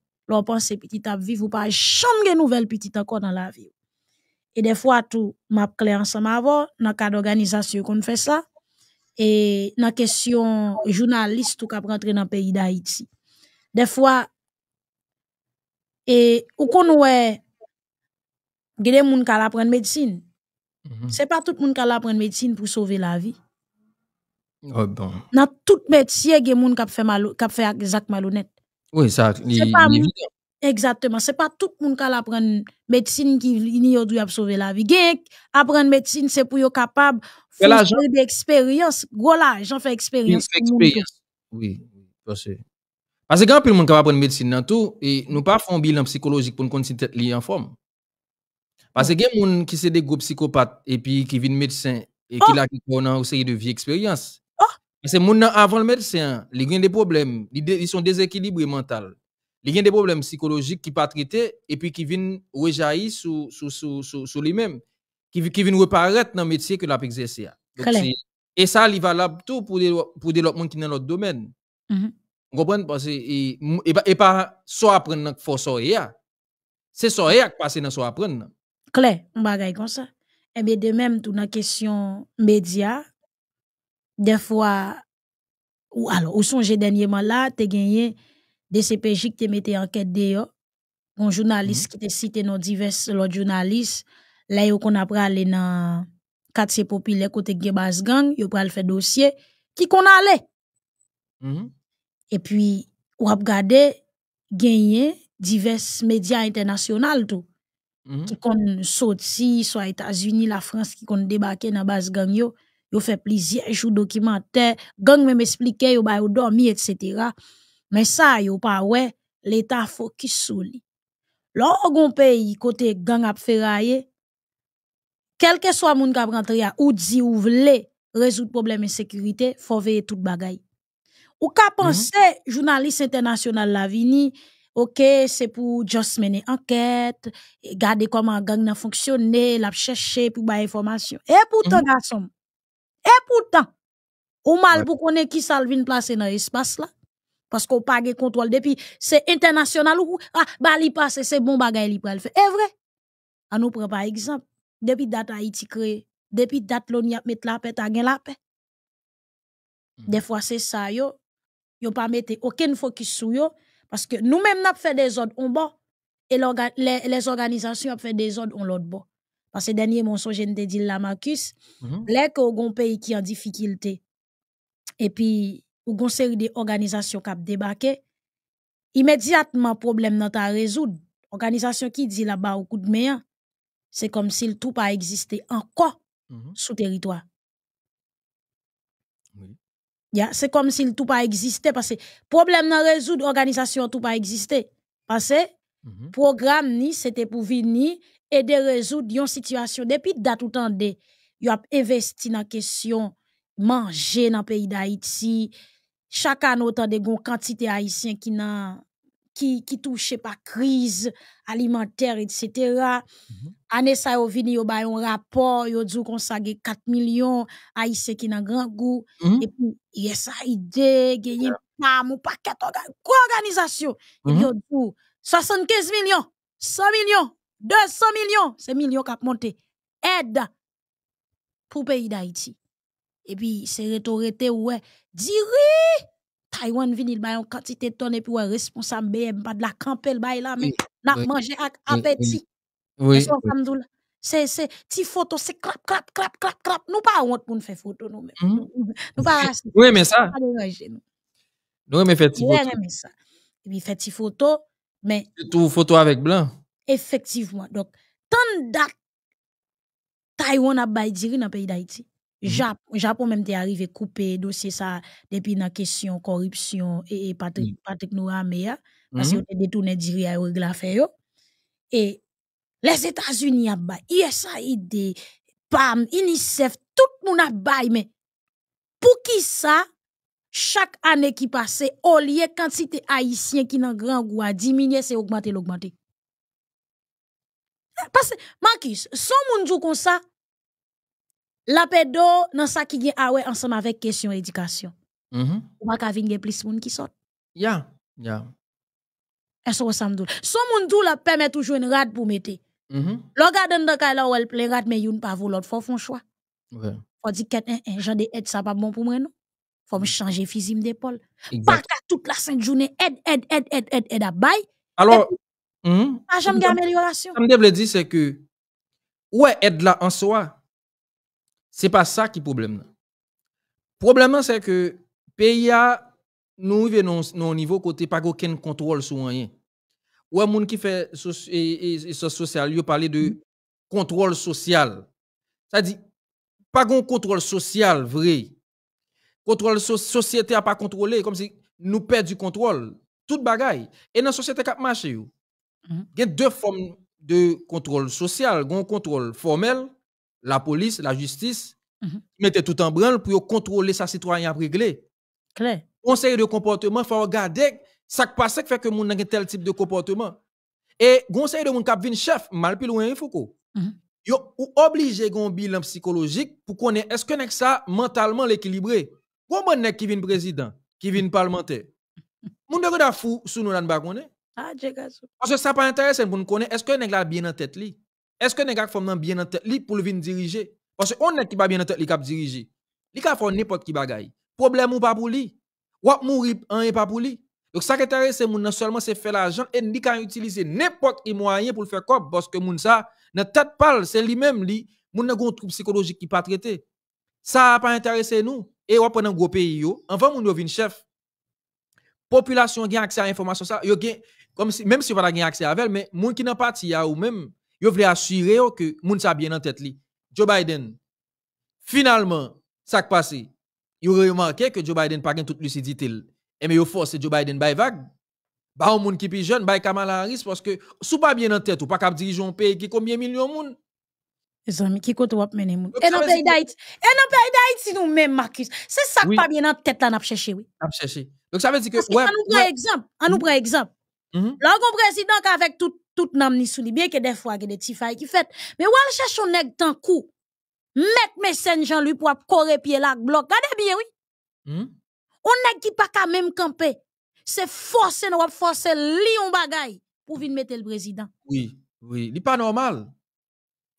l'on pense petit à vivre ou pas jamais e de nouvelles petites encore dans la vie. Et des fois, tout m'a clair ensemble avant, dans le cadre d'organisation qu'on fait ça, et dans la question journaliste ou qui rentrer dans le pays d'Haïti. Des fois, et ou qu'on ouais, il y a des gens qui apprennent médecine. ce n'est C'est pas tout le monde qui apprend médecine pour sauver la vie. Dans tout métier, il y a des gens qui font fait oui, ça, il, pas Exactement. C'est pas tout le monde qui apprend médecine qui doit sauver la vie. apprend apprendre médecine, c'est pour être capable faire d'expérience. Gros l'argent fait expérience. expérience. Oui, parce que. Parce que quand le monde qui la médecine dans tout, et nous pas faire un bilan psychologique pour nous continuer en forme. Parce que les oh. gens qui sont des groupes psychopathes et puis qui viennent médecins et qui oh. la qui ont une série de vie expérience. Mais c'est avant le médecin, il y a des problèmes, ils sont déséquilibrés mental. y a des problèmes psychologiques qui ne pas traités et puis qui viennent rejaillir sur, sur, sur, sur, lui-même, qui, qui viennent reparaître dans le métier que l'a exercé. Et ça, il valable tout pour des pour des qui dans l'autre domaine. Mm-hmm. Vous comprenez? Parce que, et, et, pas soit apprendre dans soit c'est ça qui passe dans soit apprendre. Claire, on va comme ça. Et eh bien, de même, tout dans la question média, des fois ou alors ou songez dernièrement là t'es gagné des CPJ qui te en enquête d'ailleurs un journaliste mm-hmm. qui te cité dans divers journalistes. là où qu'on a aller dans quartier populaire côté gang gang yo pral faire dossier qui qu'on allait mm-hmm. et puis ou a regardé gagné divers médias internationaux tout mm-hmm. qui qu'on sorti soit États-Unis la France qui kon débarqué dans base gang yo fait plaisir, jours documentaire, gang même expliqué, yo ba dormi, etc. Mais ça, yo pas ouais, l'État focus sur lui. Lorsqu'un pays, côté gang a ferrailler, quel que soit moun qui rentre ou dit ou vle, résoudre problème insécurité, faut veiller tout bagay. Ou ka mhm. penser journaliste international la vini, ok, c'est pour just mener enquête, garder comment gang n'a fonctionné, la chercher pour ba information. Et pourtant, mhm. garçon, et pourtant, ou mal pour pour connaître qui ça place placer dans l'espace là. Parce qu'on pas de contrôle. Depuis, c'est international ou, ah, bah, li passe, c'est bon bagay li pral fait. Et vrai. Ah, nous prend par exemple. Depuis date Haïti créé. Depuis date l'on y a mis la paix, t'as gagné la paix. Hmm. Des fois, c'est ça, yo. Yo pas mette aucun focus sur yo. Parce que nous même n'a fait des ordres on bon. Et les organisations ont fait des ordres On l'autre bon. Parce que dernier mensonge, je te dit là, Marcus, mm pays qui en difficulté, et puis, au une série organisations qui ont débarqué, immédiatement, problème dans ta résoudre. Organisation qui dit là-bas au coup de main, c'est comme si tout pas existé encore sur mhm. le sous territoire. Oui. c'est comme si tout pas existé parce que problème dans résoudre organisation tout pas existé parce que mhm. programme ni c'était pour venir et de résoudre une situation. Depuis date ou tande, yo a investi dans question manger dans le pays d'Haïti. Chaque année, autant des gon quantité haïtien qui nan qui, qui touché par crise alimentaire, etc. Mm Année ça yo vini yo un rapport, yo dit consacré 4 millions haïtiens qui nan grand goût mhm. et puis yes idée, gagné PAM paquet organisation. Mm -hmm. 75 millions, 100 millions, 200 millions, c'est millions qui a monté. Aide pour le pays d'Haïti. Et puis, c'est retourné ouais, diri, Taïwan vini il une quantité de tonnes et puis responsable BM, pas de la campelle, bail là, mais n'a mangé avec appétit. Oui. C'est, c'est, ti photo, c'est clap, clap, clap, clap, clap. Nous pas honte pour nous faire photo, nous mêmes hmm? Nous pas Oui, mais ça. Nous, mais fait ti photo. Oui, mais ça. Et puis, faites ti photo, mais. Tout photo avec blanc. Effectivement. Donc, tant d'actes Taïwan a baïdiri dans le pays d'Haïti. Mhm. Japon, Japon même est arrivé couper dossier ça depuis la question corruption et, Patrick mhm. Patrick, Patrick Noamea parce que mm -hmm. détourné diri à la affaire et les États-Unis a bail USAID PAM UNICEF tout le monde a bail mais pour qui ça chaque année qui passe au lieu quantité haïtien qui n'a grand goût à diminuer, c'est augmenter l'augmenter parce que, Marcus, son monde joue ça ça, la pédo dans sa qui gen awe ah ensemble avec question éducation. -hmm. ma kavin plus monde qui sort. Ya, yeah. ya. Yeah. est Son monde tout la permet toujours une rade pour mettre. Mm -hmm. L'ogade n'en kaye la ou el ple rade, mais pas pa pas. l'autre, faut fon choix. Ouais. Faut di qu'un genre de ça pas bon pour moi non? Faut me changer physique d'épaule. Pas toute la sainte journée, aide, aide, aide, aide, aide, aide à Alors, pas hmm? ah, jamais Ce que dire, c'est que, ouais, aide là en soi, c'est pas ça qui est le problème. Le problème, c'est que pays a, nous vivons, un niveau côté pas aucun contrôle sur rien. Ouais, monde qui fait so, social, il parler de hmm. contrôle social. Ça dit, pas de contrôle social vrai. Contrôle société à pas contrôler comme si nous perdons du contrôle. Tout bagaille. Et dans la société qui marche Mhm. Il y a deux formes de contrôle social. Il y a un contrôle formel, la police, la justice, mm mettez tout en branle pour contrôler sa citoyen réglé. Clair. Conseil de comportement, il faut regarder ce qui passe fait que mon a tel type de comportement. Et conseil de mon cap chef, mal plus loin, il faut qu'on. un bilan psychologique pour savoir est-ce que nek ça mentalement l'équilibré. Comment nek qui vient président, qui vient parlementaire. Moun de fou sous nous là ne ah, parce que ça pas intéressant pour nous connaître. Est-ce que nèg bien en tête li? Est-ce que nèg a bien en tête li pour le venir diriger? Parce que on qui pas bien en tête li cap diriger. Li ka font n'importe qui le Problème ou pas pour lui. Ou mourir en est pas pour lui. Donc ça qui intéresse moun nan seulement c'est faire l'argent et li ka utiliser n'importe qui moyen pour le faire quoi parce que moun ça nan tête c'est lui-même li moun nan gon trouble psychologique qui pas traité. Ça pas intéressé nous et ou pendant gros pays yo, enfin moun yo vinn chef population qui a accès à l'information, ça, yo gen, comme si, même si vous n'avez accès à elle, mais moun gens qui n'ont pas parti ou même, yo voulez assurer que moun sa bien en tête. Li. Joe Biden, finalement, ça qui passe, yo remarqué que Joe Biden n'a pas toute lucidité. Et eh, mais yo force Joe Biden by vague. Bah, on moun qui plus jeune, bah, Kamala Harris, parce que, sous pas bien en tête, ou pas cap diriger un pays qui combien millions de monde, les amis, qui compte wap mener moun. Et non pays d'Haïti. Et non pays d'Haïti nous même, Marcus. C'est ça que pas bien en tête là, n'a cherché, oui. N'a cherché. Donc ça veut dire que. Parce ouais, nous ouais. Mm-hmm. prend exemple. On prend exemple. Mm président avec tout, tout nam ni souli, bien que des fois, qu'il y a des petits failles qui fait. Mais ou cherche un nègre tant coup. Mettre mes Jean-Louis pour correr pied la bloc. Regardez bien, oui. On mm-hmm. n'est qui pas quand même campé. C'est forcer, va forcer li on bagay pour venir mettre le président. Oui, oui. n'est pas normal.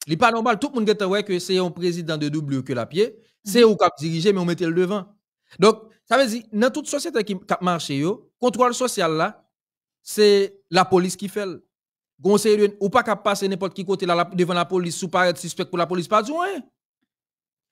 n'est pas normal. Tout le monde dit que c'est un président de double que la pied. C'est au mm-hmm. cap dirigé, mais on mettait le devant. Donc, ça veut dire, dans toute société qui marche marché, le contrôle social, là, c'est la police qui fait. ou pas qu'à passer n'importe qui côté devant la police, sous paraître suspect pour la police, pas du tout.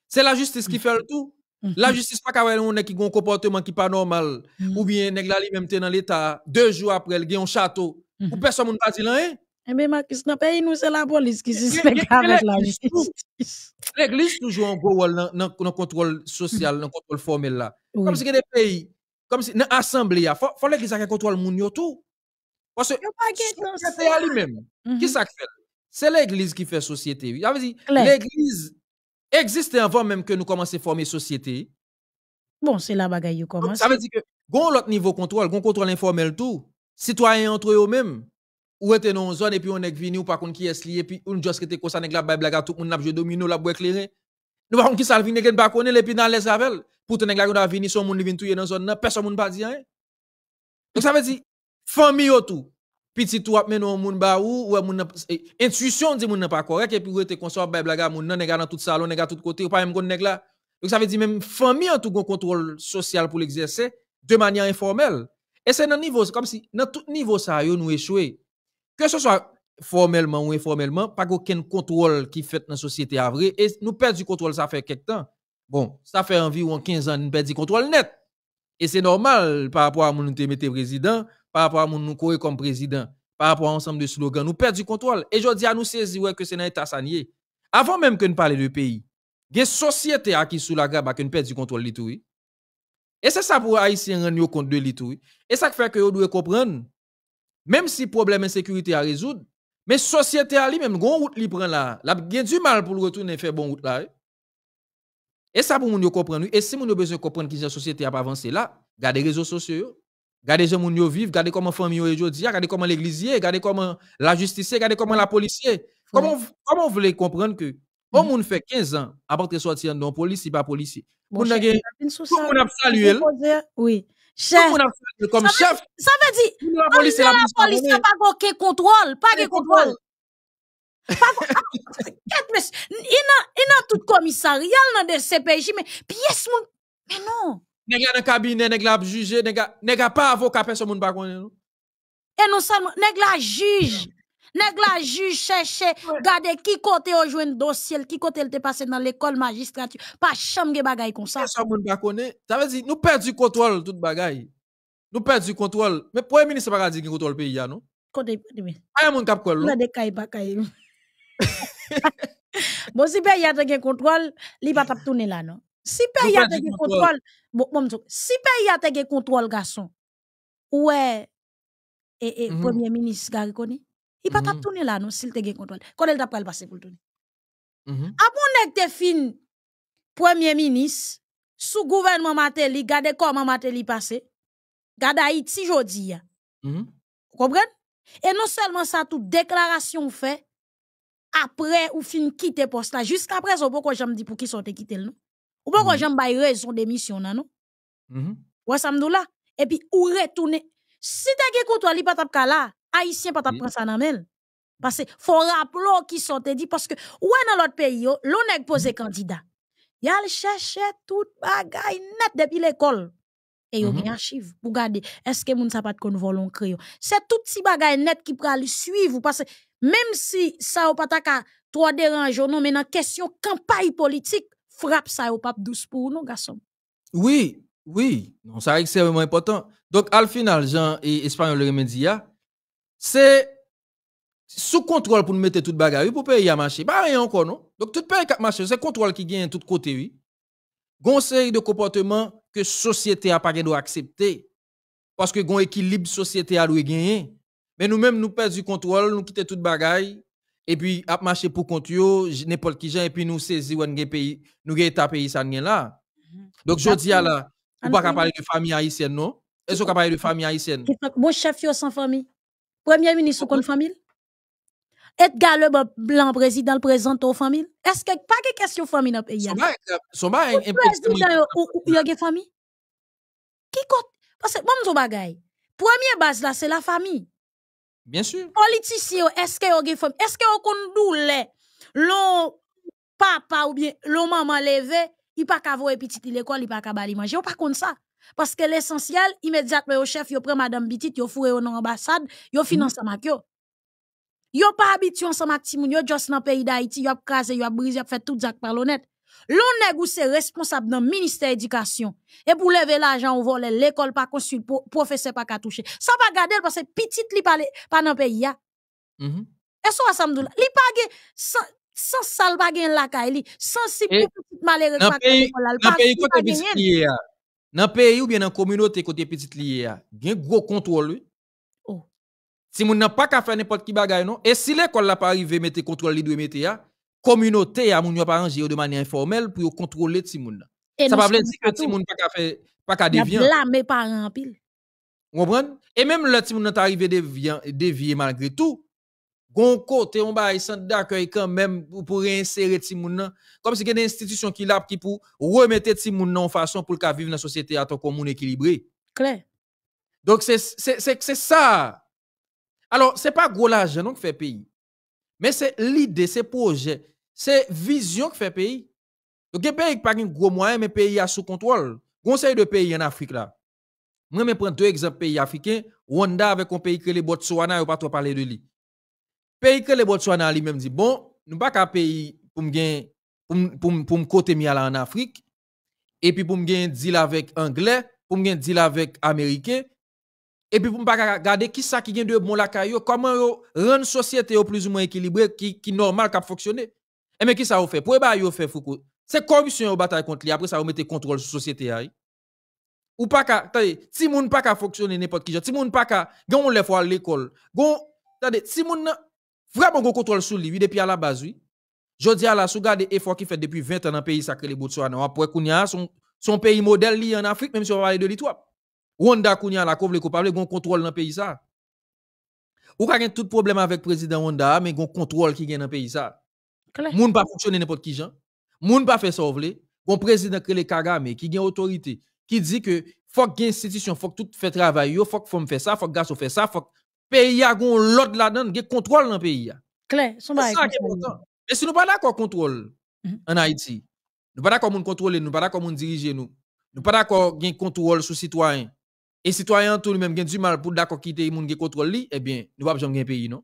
C'est la justice qui mm. fait le tout. Mm-hmm. La justice pas capable on qui un comportement qui n'est pas normal mm. ou bien nèg même dans l'état deux jours après elle y a un château ou mm-hmm. personne ne pas dire rien même ma qui nous, c'est la police qui suspecte avec la justice. L'église toujours en gros dans le contrôle social, mm. dans le contrôle formel là. Comme si des pays, comme si dans l'assemblée, il faut, faut l'église un contrôle le tout. Parce que c'est à même Qui mm-hmm. fait? C'est l'église qui fait société. L'église existe avant même que nous commençons à former société. Bon, c'est la bagarre qui commence. Ça veut dire que, un l'autre niveau contrôle, bon contrôle informel tout. Citoyens entre eux-mêmes ou était dans une zone et puis on est venu ou pas contre qui est lié puis on juste était comme ça nèg la blague à tout monde n'a joué domino la boue éclairé nous pas qui ça vient nèg pas connaît et puis dans les avec pour nèg la on venir son monde vient touyer dans zone personne monde pas dit rien donc ça veut dire famille tout petit tout mais non monde ba ou ou monde eh, intuition dit monde pas correct et puis on était comme ça blague monde nèg dans tout salon nèg à tout côté pas même nèg là donc ça veut dire même famille en tout contrôle social pour l'exercer de manière informelle et c'est dans niveau comme si dans tout niveau ça nous échouer que ce soit formellement ou informellement, pas aucun contrôle qui fait dans la société à vrai. Et nous perdons du contrôle, ça fait quelque temps. Bon, ça fait environ 15 ans, nous perdons du contrôle net. Et c'est normal par rapport à mon nous président, par rapport à mon nous comme président, par rapport à l'ensemble de slogans. Nous perdons du contrôle. Et je dis à nous saisir que c'est dans État sanié. Avant même que nous parlions de pays, il y a société qui sous la grève qui perd du contrôle de Et c'est ça pour Haïtien rendre compte de tout. Et ça fait que vous devez comprendre même si problème insécurité à résoudre, mais société à lui-même, gon route li prend là, la bien du mal pour le retourner faire bon route là. Eh. Et ça pour moun yo comprendre. Et si moun yo besoin comprendre que la société a avancé là, gardez les réseaux sociaux, regardez gens moun yo vivent, gardez comment famille yo aujourd'hui, gardez comment l'église, gardez comment la justice, regardez comment la police. Comment comment vous voulez comprendre que on mm. moun fait 15 ans avant de sortir non police, pas policier. Bon, moun a Oui. Chèf. Tout moun an fote kom chèf. Sa ve di, an moun an la polis, an pa vò ke kontrol. Pa ke kontrol. Pa vò. Kèt mè, inan tout komisaryal nan de CPIJ, mè, piyes moun, mè non. Nè gè nan kabine, nè gè la jüje, nè gè pa avò kapè son moun bagwènen. E non san moun, nè gè la jüj. Nèg la juge chercher, garder qui côté au un dossier, qui côté il te passé dans l'école magistrature. Pas chambre bagay comme ça. Ça moun pas connaît. Ça veut dire nous perdu contrôle toute bagaille. Nous perdu contrôle. Mais premier ministre pas dire qui contrôle pays ya non. Côté Ay moun cap quoi. Là Bon si pays ya te contrôle, li pas tap tourner là non. Si pays a te contrôle, bon, si pays a te contrôle garçon. Ouais. Et, et mhm. premier ministre Gariconi il peut pas là, non, s'il te contre contrôle. Quand elle t'a pas passé pour le tourner. Après, -hmm. fin, premier ministre, sous gouvernement Matéli, regarde comment Matéli passe, regarde Haïti jodi. Vous mm mm-hmm. comprenez? Et non seulement ça, toute déclaration fait, après ou fin quitter poste là, jusqu'à présent, vous pouvez me dire pour qui sont quitté non nom. Vous pouvez me raison démission là, non? Ou -hmm. ça me là? Et puis, vous retourner. Si tu es contrôle, il n'y pas là. Haïtien pas prendre ça dans mail. Parce que faut rappeler qui sont dit parce que ouais dans l'autre pays oh, l'on est posé candidat. a cherche tout bagay net depuis l'école. Et yon mm -hmm. archive pour garder est-ce que moun sa pas kon volon l'encre? C'est tout petit bagay net qui pral suivre parce que même si ça ou pas ka trop dérange non mais nan question campagne politique frappe ça ou pape douce pour nous garçon. Oui, oui, non ça extrêmement important. Donc al final Jean et Espagnol le c'est sous contrôle pour nous mettre toute bagarre pour payer à marcher. Pas rien encore, non? Donc, tout pays qui marché, c'est contrôle qui gagne de tout côté, oui. conseil de comportement que société a pas doit accepter. Parce que gon équilibre société a lui. gagner. Mais nous-mêmes, nous, perdons du contrôle, nous quittons toute bagaille. Et puis, à marcher pour compte, n'importe qui, et puis nous saisir un pays, nous état pays, ça là. Mm-hmm. Donc, je dis à la... vous ne pas parler de famille haïtienne, non? Est-ce qu'on parler de famille haïtienne? Mon chef, sans famille. Premier ministre kon famille? Edgar le blanc président, le présente aux familles? Est-ce que pas de question famille dans le pays? Son ba un euh, président ou famille? Qui compte? Parce que, bon, son bagay. Première base là, c'est la famille. Bien sûr. Politicien, est-ce que une famille? Est-ce que vous doule? l'on papa ou bien l'on maman levé, il pas qu'à voir petit l'école, il pas qu'à bali manger, on pas contre ça? Parce que l'essentiel, immédiatement, le chef, il prend Madame Bitit, il au dans l'ambassade, il finance mhm. sa maquio. Il pas habitué en avec Timoun, il juste dans le pays d'Haïti, il a crasé, il a brisé, il a fait tout ça par l'honnête. L'on est c'est responsable dans le ministère de l'éducation. Et pour lever l'argent, on vole l'école, pas consul, professeur, pas toucher. Ça va garder parce que petit li pas dans le pays. Mhm. Et ça, ça me dit, li pas ge, sans sal pas la caille li, sans si pas Dans pays, dans le pays ou bien dans une communauté côté petite lié, il y a un gros contrôle. Oh. Si vous n'avez pas qu'à faire n'importe qui bagaille, non. Et si l'école n'a pas arrivé, mettre contrôle, de doit mettre la communauté a moun pas rangé de manière informelle pour contrôler ti moun. Ça pas veut dire que ti moun pas qu'à faire, pas qu'à Là, mes pile. Vous comprenez? Et même là, ti moun n'a pas arrivé dévier malgré tout gon côté on bail centre d'accueil quand même pour réinsérer timoun comme si une institution qui l'a qui pour remettre moun en façon pour qu'il vivre dans société à ton commun équilibré clair donc c'est c'est ça alors c'est pas gros l'argent donc fait pays mais c'est l'idée c'est projet c'est vision qui fait pays donc les pays pas un gros moyen mais pays à sous contrôle conseil de pays en Afrique là moi je prends deux exemples pays africains Rwanda avec un pays que les Botswana ou pas trop parler de lui Pays que les Botswana lui-même dit, bon, nous pas qu'à payer pour me pour me côté là en Afrique, et puis pour me gagner deal avec Anglais, pour me gagner deal avec Américain, et puis pour me pas regarder qui ça qui gagne de bon la caillou, comment yo rendre société au plus ou moins équilibrée, qui, qui normal, qui fonctionner. Et eh mais qui ça vous fait? Pour bah yo fait Foucault. C'est corruption au bataille contre lui, après ça vous mettez contrôle sur société ou pas qu'à attendez si moun pas qu'à fonctionner n'importe qui genre si moun pas qu'à gon les fois à l'école gon attendez si moun Vraiment, on contrôle sur lui, depuis à la base, oui. Je dis à la sous des efforts qu'il fait depuis 20 ans dans le pays sacré les Botswana. Après, Kounia, son, son pays modèle li en Afrique, même si on parle de l'Itouap. Rwanda, Kounia, la couvre, les coupables, on contrôle dans le pays ça. Ou pas tout problème avec le président Rwanda, mais on contrôle qui gagne dans le pays ça. Moun pas fonctionner n'importe qui, gens. Moun pas faire sauver. bon président les Kagame, qui gagne autorité, qui dit que faut que institution, faut que tout fait travail, faut que femme fait ça, faut que garçon fait ça, faut pays a gon l'autre là-dedans, gen contrôle dans pays Claire, son C'est ça qui est important. Et si nous pas d'accord contrôle mm-hmm. en Haïti, nous pas d'accord moun contrôler, nous pas d'accord moun diriger nous. Nous pas d'accord gen contrôle sur citoyens, Et citoyen tout lui-même gen du mal pour d'accord quitter moun gen contrôle li, eh bien, nous pas besoin gen pays non.